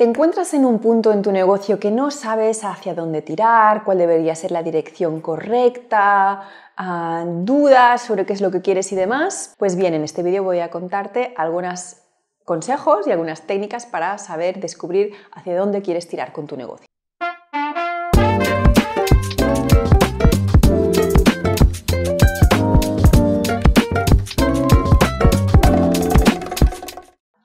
¿Te encuentras en un punto en tu negocio que no sabes hacia dónde tirar, cuál debería ser la dirección correcta, ah, dudas sobre qué es lo que quieres y demás? Pues bien, en este vídeo voy a contarte algunos consejos y algunas técnicas para saber descubrir hacia dónde quieres tirar con tu negocio.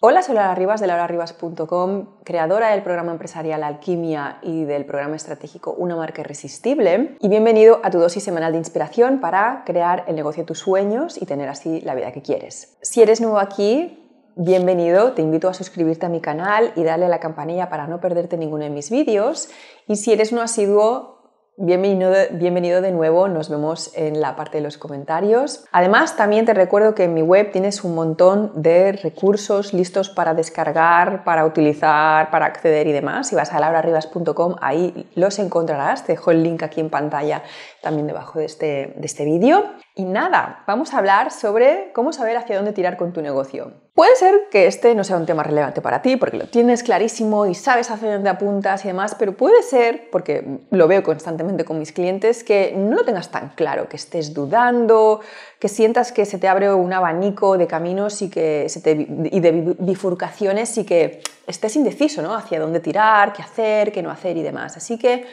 Hola, soy Laura Rivas de laurarribas.com, creadora del programa empresarial Alquimia y del programa estratégico Una marca irresistible. Y bienvenido a tu dosis semanal de inspiración para crear el negocio de tus sueños y tener así la vida que quieres. Si eres nuevo aquí, bienvenido, te invito a suscribirte a mi canal y darle a la campanilla para no perderte ninguno de mis vídeos. Y si eres no asiduo, Bienvenido de, bienvenido de, nuevo, nos vemos en la parte de los comentarios. Además, también te recuerdo que en mi web tienes un montón de recursos listos para descargar, para utilizar, para acceder y demás. Si vas a labrarribas.com, ahí los encontrarás. Te dejo el link aquí en pantalla también debajo de este, de este vídeo. Y nada, vamos a hablar sobre cómo saber hacia dónde tirar con tu negocio. Puede ser que este no sea un tema relevante para ti porque lo tienes clarísimo y sabes hacia dónde apuntas y demás, pero puede ser, porque lo veo constantemente con mis clientes, que no lo tengas tan claro, que estés dudando, que sientas que se te abre un abanico de caminos y, que se te, y de bifurcaciones y que estés indeciso, ¿no? Hacia dónde tirar, qué hacer, qué no hacer y demás. Así que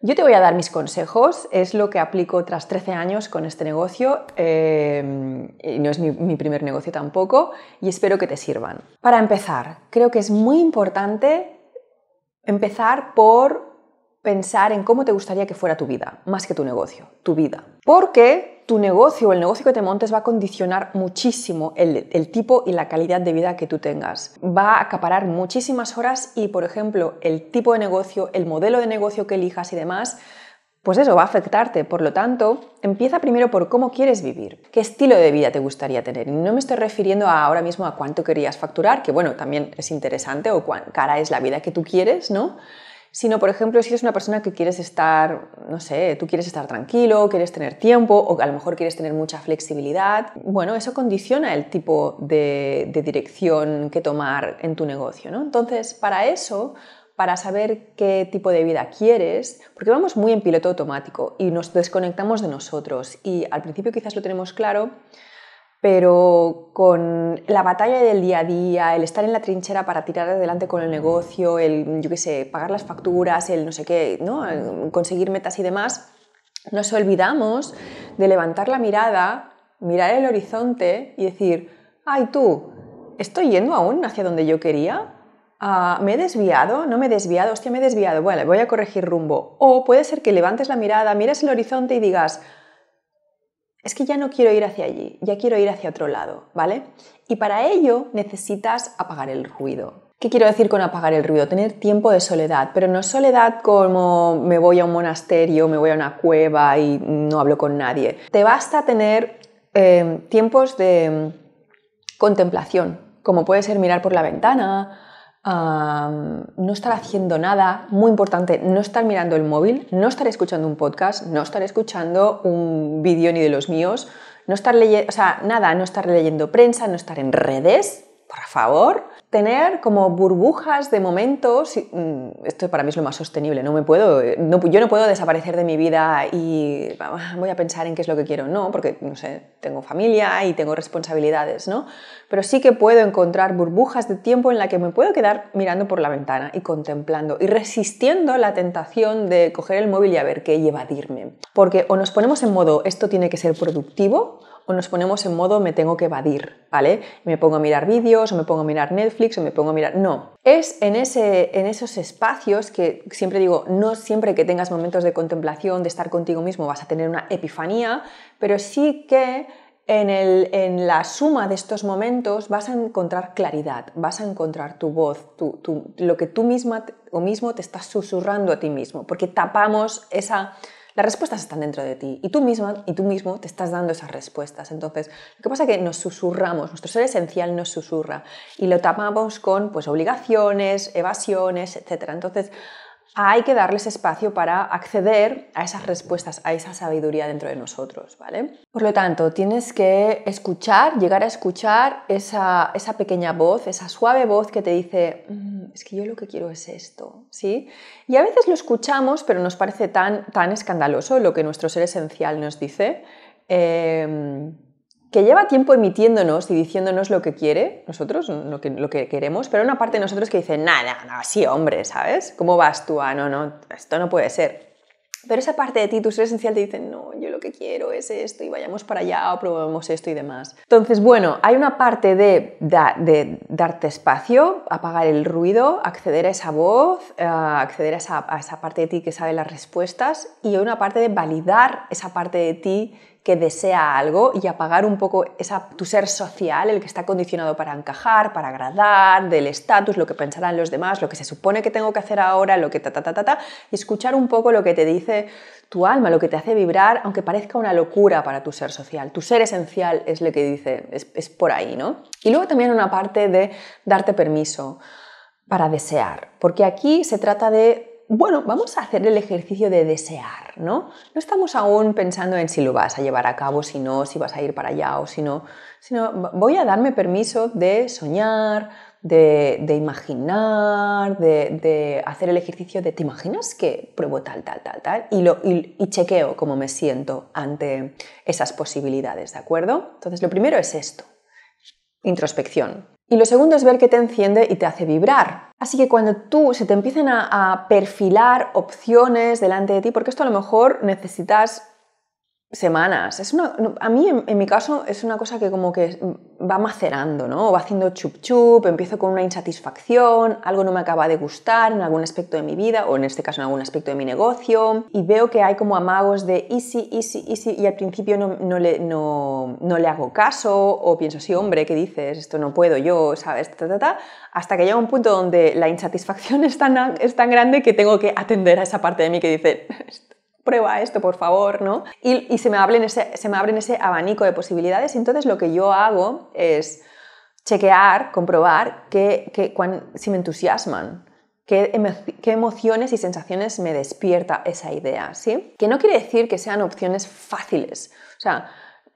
yo te voy a dar mis consejos, es lo que aplico tras 13 años con este negocio, eh, y no es mi, mi primer negocio tampoco, y espero que te sirvan. Para empezar, creo que es muy importante empezar por pensar en cómo te gustaría que fuera tu vida, más que tu negocio, tu vida. Porque tu negocio o el negocio que te montes va a condicionar muchísimo el, tipo y la calidad de vida que tú tengas. Va a acaparar muchísimas horas y, por ejemplo, el tipo de negocio, el modelo de negocio que elijas y demás, pues eso va a afectarte. Por lo tanto, empieza primero por cómo quieres vivir, qué estilo de vida te gustaría tener. no me estoy refiriendo ahora mismo a cuánto querías facturar, que bueno, también es interesante o cuán cara es la vida que tú quieres, ¿no? sino, por ejemplo, si eres una persona que quieres estar, no sé, tú quieres estar tranquilo, quieres tener tiempo o a lo mejor quieres tener mucha flexibilidad, bueno, eso condiciona el tipo de, dirección que tomar en tu negocio, ¿no? Entonces, para eso, para saber qué tipo de vida quieres, porque vamos muy en piloto automático y nos desconectamos de nosotros y al principio quizás lo tenemos claro, pero con la batalla del día a día, el estar en la trinchera para tirar adelante con el negocio, el, yo qué sé, pagar las facturas, el no sé qué, ¿no? conseguir metas y demás, nos olvidamos de levantar la mirada, mirar el horizonte y decir, ay tú, ¿estoy yendo aún hacia donde yo quería? Ah, ¿Me he desviado? ¿No me he desviado? Hostia, me he desviado. Bueno, voy a corregir rumbo. O puede ser que levantes la mirada, mires el horizonte y digas, es que ya no quiero ir hacia allí, ya quiero ir hacia otro lado, ¿vale? Y para ello necesitas apagar el ruido, ¿Qué quiero decir con apagar el ruido? Tener tiempo de soledad, pero no soledad como me voy a un monasterio, me voy a una cueva y no hablo con nadie. Te basta tener eh, tiempos de contemplación, como puede ser mirar por la ventana, no estar haciendo nada, muy importante, no estar mirando el móvil, no estar escuchando un podcast, no estar escuchando un vídeo ni de los míos, no estar leyendo, o sea, nada, no estar leyendo prensa, no estar en redes, por favor, tener como burbujas de momentos, mm, esto para mí es lo más sostenible, no me puedo, yo no puedo desaparecer de mi vida y voy a pensar en qué es lo que quiero, no, porque no sé, tengo familia y tengo responsabilidades, ¿no? Pero sí que puedo encontrar burbujas de tiempo en la que me puedo quedar mirando por la ventana y contemplando y resistiendo la tentación de coger el móvil y a ver qué llevadirme. evadirme, porque o nos ponemos en modo esto tiene que ser productivo o nos ponemos en modo me tengo que evadir, ¿vale? Me pongo a mirar vídeos, o me pongo a mirar Netflix, o me pongo a mirar. No. Es en, ese, en esos espacios que siempre digo, no siempre que tengas momentos de contemplación, de estar contigo mismo, vas a tener una epifanía, pero sí que en, el, en, la suma de estos momentos vas a encontrar claridad, vas a encontrar tu voz, lo que tú misma o mismo te estás susurrando a ti mismo, porque tapamos esa las respuestas están dentro de ti y tú y tú mismo te estás dando esas respuestas. Entonces, lo que pasa es que nos susurramos, nuestro ser esencial nos susurra y lo tapamos con pues obligaciones, evasiones, etcétera. Entonces, hay que darles espacio para acceder a esas respuestas, a esa sabiduría dentro de nosotros, ¿vale? Por lo tanto, tienes que escuchar, llegar a escuchar esa, pequeña voz, esa suave voz que te dice, mm, es que yo lo que quiero es esto, ¿sí? Y a veces lo escuchamos, pero nos parece tan, tan escandaloso lo que nuestro ser esencial nos dice. Em, que lleva tiempo emitiéndonos y diciéndonos lo que quiere, nosotros, lo que, queremos, pero hay una parte de nosotros que dice, nada, no, sí, hombre, ¿sabes? ¿Cómo vas tú? Ah, no, no, esto no puede ser. Pero esa parte de ti, tu ser esencial, te dice, no, yo lo que quiero es esto y vayamos para allá o probemos esto y demás. Entonces, bueno, hay una parte de, darte espacio, apagar el ruido, acceder a esa voz, eh, acceder a esa, parte de ti que sabe las respuestas y hay una parte de validar esa parte de ti que desea algo y apagar un poco esa, tu ser social, el que está condicionado para encajar, para agradar, del estatus, lo que pensarán los demás, lo que se supone que tengo que hacer ahora, lo que ta, ta, ta, ta, y escuchar un poco lo que te dice tu alma, lo que te hace vibrar, aunque parezca una locura para tu ser social. Tu ser esencial es lo que dice, es por ahí, ¿no? Y luego también una parte de darte permiso para desear, porque aquí se trata de bueno, vamos a hacer el ejercicio de desear, ¿no? No estamos aún pensando en si lo vas a llevar a cabo, si no, si vas a ir para allá o si no, sino voy a darme permiso de soñar, de, imaginar, de, hacer el ejercicio de, ¿te imaginas que pruebo tal, tal, tal, tal? Y, lo, y chequeo cómo me siento ante esas posibilidades, ¿de acuerdo? Entonces, lo primero es esto, introspección, y lo segundo es ver qué te enciende y te hace vibrar. Así que cuando tú se te empiecen a, a, perfilar opciones delante de ti, porque esto a lo mejor necesitas semanas. Es una, a mí, en, mi caso, es una cosa que como que va macerando, ¿no? Va haciendo chup chup, empiezo con una insatisfacción, algo no me acaba de gustar en algún aspecto de mi vida o en este caso en algún aspecto de mi negocio y veo que hay como amagos de easy, easy, easy y al principio no, le, no, le hago caso o pienso, sí, hombre, ¿qué dices? Esto no puedo yo, ¿sabes? Ta, ta, ta, hasta que llega un punto donde la insatisfacción es tan, es tan grande que tengo que atender a esa parte de mí que dice prueba esto, por favor, ¿no? Y, se, me abren ese, se me ese abanico de posibilidades. Entonces lo que yo hago es chequear, comprobar que, si me entusiasman, qué, emociones y sensaciones me despierta esa idea, ¿sí? Que no quiere decir que sean opciones fáciles. O sea,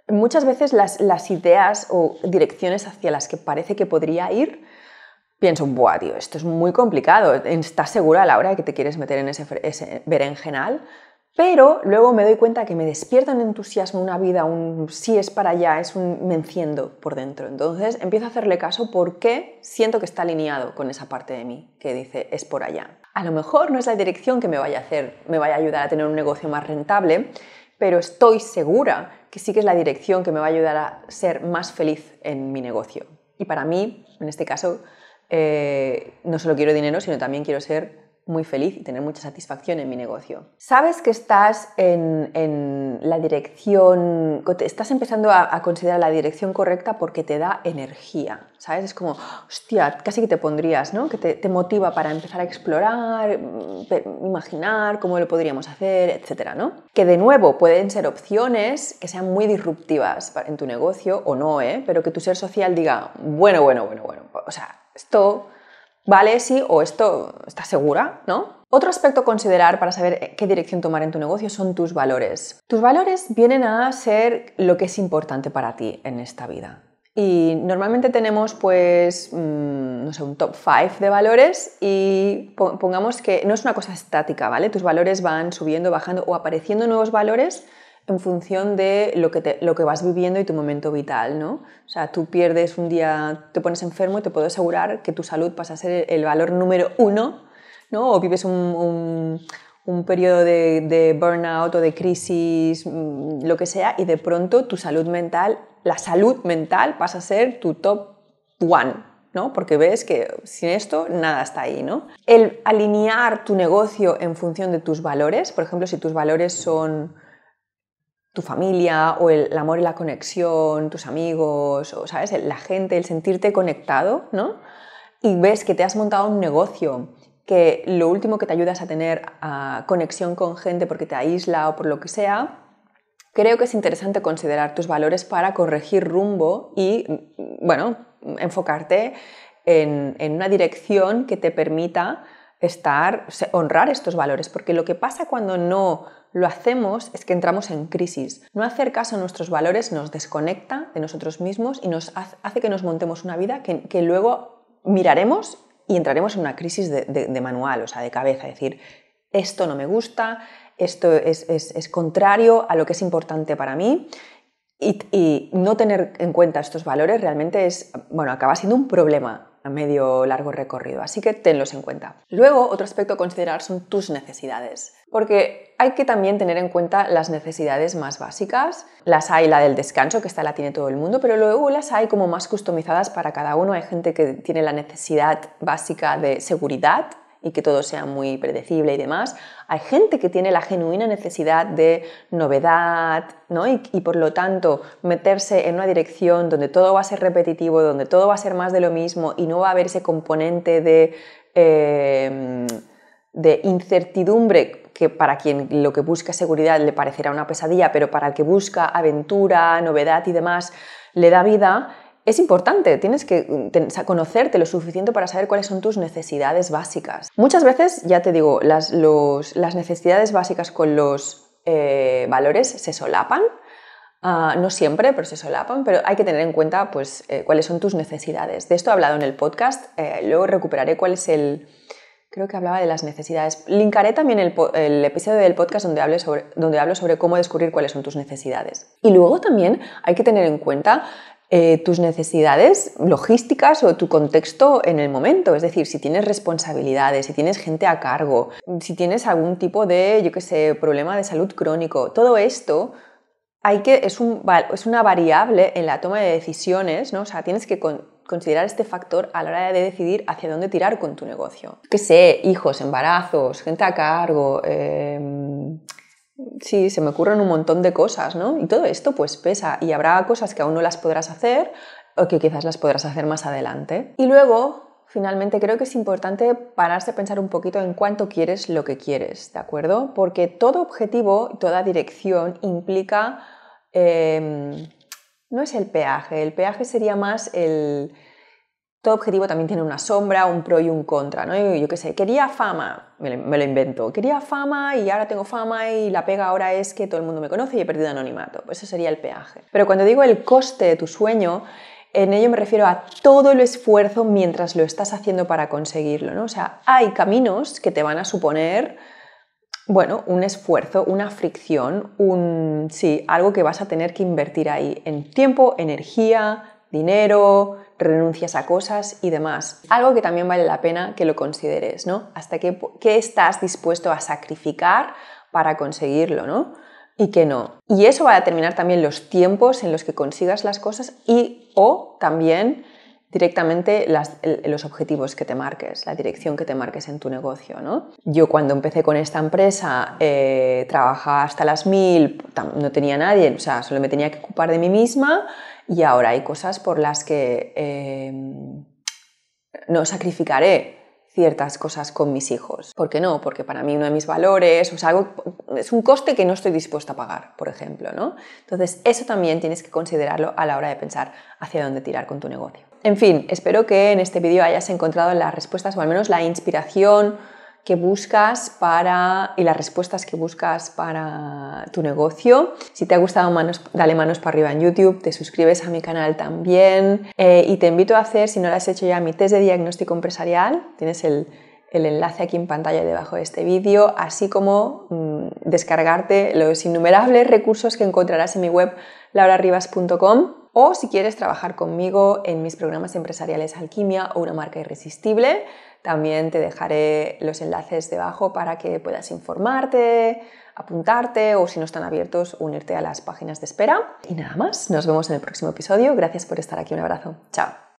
muchas veces las, ideas o direcciones hacia las que parece que podría ir pienso, buah, tío, esto es muy complicado. ¿Estás segura a la hora de que te quieres meter en ese, ese berenjenal? pero luego me doy cuenta que me despierta un entusiasmo, una vida, un sí es para allá, es un me enciendo por dentro. Entonces empiezo a hacerle caso porque siento que está alineado con esa parte de mí que dice es por allá. A lo mejor no es la dirección que me vaya a hacer, me vaya a ayudar a tener un negocio más rentable, pero estoy segura que sí que es la dirección que me va a ayudar a ser más feliz en mi negocio. Y para mí, en este caso, eh, no solo quiero dinero, sino también quiero ser muy feliz y tener mucha satisfacción en mi negocio. Sabes que estás en, la dirección, estás empezando a, considerar la dirección correcta porque te da energía, ¿sabes? Es como, hostia, casi que te pondrías, ¿no? Que te, te motiva para empezar a explorar, mm, imaginar cómo lo podríamos hacer, etcétera, ¿no? Que de nuevo pueden ser opciones que sean muy disruptivas en tu negocio o no, ¿eh? Pero que tu ser social diga, bueno, bueno, bueno, bueno, o sea, esto ¿Vale? Sí, o esto, está segura? ¿No? Otro aspecto a considerar para saber qué dirección tomar en tu negocio son tus valores. Tus valores vienen a ser lo que es importante para ti en esta vida. Y normalmente tenemos, pues, mm, no sé, un top 5 de valores y pongamos que no es una cosa estática, ¿vale? Tus valores van subiendo, bajando o apareciendo nuevos valores en función de lo que, lo que vas viviendo y tu momento vital, ¿no? O sea, tú pierdes un día, te pones enfermo y te puedo asegurar que tu salud pasa a ser el valor número uno, ¿no? O vives un, un, periodo de, de, burnout o de crisis, mm, lo que sea, y de pronto tu salud mental, la salud mental pasa a ser tu top one, ¿no? Porque ves que sin esto nada está ahí, ¿no? El alinear tu negocio en función de tus valores, por ejemplo, si tus valores son tu familia o el, amor y la conexión, tus amigos, o sabes, la gente, el sentirte conectado, ¿no? Y ves que te has montado un negocio, que lo último que te ayudas a tener conexión con gente porque te aísla o por lo que sea, creo que es interesante considerar tus valores para corregir rumbo y, mm, bueno, enfocarte en, en una dirección que te permita estar, honrar estos valores, porque lo que pasa cuando no lo hacemos es que entramos en crisis. No hacer caso a nuestros valores nos desconecta de nosotros mismos y nos hace que nos montemos una vida que, luego miraremos y entraremos en una crisis de, manual, o sea, de cabeza, es decir, esto no me gusta, esto es, contrario a lo que es importante para mí. Y, y no tener en cuenta estos valores realmente es, bueno, acaba siendo un problema a medio largo recorrido, así que tenlos en cuenta. Luego, otro aspecto a considerar son tus necesidades, porque hay que también tener en cuenta las necesidades más básicas. Las hay la del descanso, que esta la tiene todo el mundo, pero luego las hay como más customizadas para cada uno. Hay gente que tiene la necesidad básica de seguridad, y que todo sea muy predecible y demás. Hay gente que tiene la genuina necesidad de novedad, ¿no? Y, por lo tanto meterse en una dirección donde todo va a ser repetitivo, donde todo va a ser más de lo mismo y no va a haber ese componente de... Em, de incertidumbre que para quien lo que busca seguridad le parecerá una pesadilla, pero para el que busca aventura, novedad y demás le da vida, es importante, tienes que mm, conocerte lo suficiente para saber cuáles son tus necesidades básicas. Muchas veces, ya te digo, las, necesidades básicas con los eh, valores se solapan. Ah, no siempre, pero se solapan, pero hay que tener en cuenta pues, eh, cuáles son tus necesidades. De esto he hablado en el podcast, eh, luego recuperaré cuál es el... Creo que hablaba de las necesidades. Linkaré también el, episodio del podcast donde, sobre, donde hablo sobre cómo descubrir cuáles son tus necesidades. Y luego también hay que tener en cuenta eh, tus necesidades logísticas o tu contexto en el momento. Es decir, si tienes responsabilidades, si tienes gente a cargo, si tienes algún tipo de, yo qué sé, problema de salud crónico, todo esto hay que, es, un, es una variable en la toma de decisiones, ¿no? O sea, tienes que considerar este factor a la hora de decidir hacia dónde tirar con tu negocio. Que sé, hijos, embarazos, gente a cargo, eh, Sí, se me ocurren un montón de cosas, ¿no? Y todo esto pues pesa y habrá cosas que aún no las podrás hacer o que quizás las podrás hacer más adelante. Y luego, finalmente, creo que es importante pararse a pensar un poquito en cuánto quieres lo que quieres, ¿de acuerdo? Porque todo objetivo, toda dirección implica... Em, no es el peaje, el peaje sería más el todo objetivo también tiene una sombra, un pro y un contra, ¿no? Yo, qué sé, quería fama, me lo, invento, quería fama y ahora tengo fama y la pega ahora es que todo el mundo me conoce y he perdido anonimato. Pues eso sería el peaje. Pero cuando digo el coste de tu sueño, en ello me refiero a todo el esfuerzo mientras lo estás haciendo para conseguirlo, ¿no? O sea, hay caminos que te van a suponer bueno, un esfuerzo, una fricción, un sí, algo que vas a tener que invertir ahí en tiempo, energía, dinero, renuncias a cosas y demás. Algo que también vale la pena que lo consideres, ¿no? Hasta qué, qué estás dispuesto a sacrificar para conseguirlo, ¿no? y que no. Y eso va a determinar también los tiempos en los que consigas las cosas y o también directamente los objetivos que te marques, la dirección que te marques en tu negocio. ¿no? Yo cuando empecé con esta empresa eh, trabajaba hasta las mil, no tenía nadie, o sea, solo me tenía que ocupar de mí misma y ahora hay cosas por las que em, no sacrificaré ciertas cosas con mis hijos. ¿Por qué no? Porque para mí uno de mis valores, es un coste que no estoy dispuesta a pagar, por ejemplo, ¿no? Entonces, eso también tienes que considerarlo a la hora de pensar hacia dónde tirar con tu negocio. En fin, espero que en este vídeo hayas encontrado las respuestas o al menos la inspiración que buscas para y las respuestas que buscas para tu negocio. Si te ha gustado, dale manos para arriba en YouTube, te suscribes a mi canal también eh, y te invito a hacer, si no lo has hecho ya, mi test de diagnóstico empresarial. Tienes el, enlace aquí en pantalla debajo de este vídeo, así como mm, descargarte los innumerables recursos que encontrarás en mi web laurarribas.com o si quieres trabajar conmigo en mis programas empresariales Alquimia o una marca irresistible. También te dejaré los enlaces debajo para que puedas informarte, apuntarte o si no están abiertos, unirte a las páginas de espera. Y nada más, nos vemos en el próximo episodio. Gracias por estar aquí. Un abrazo. Chao.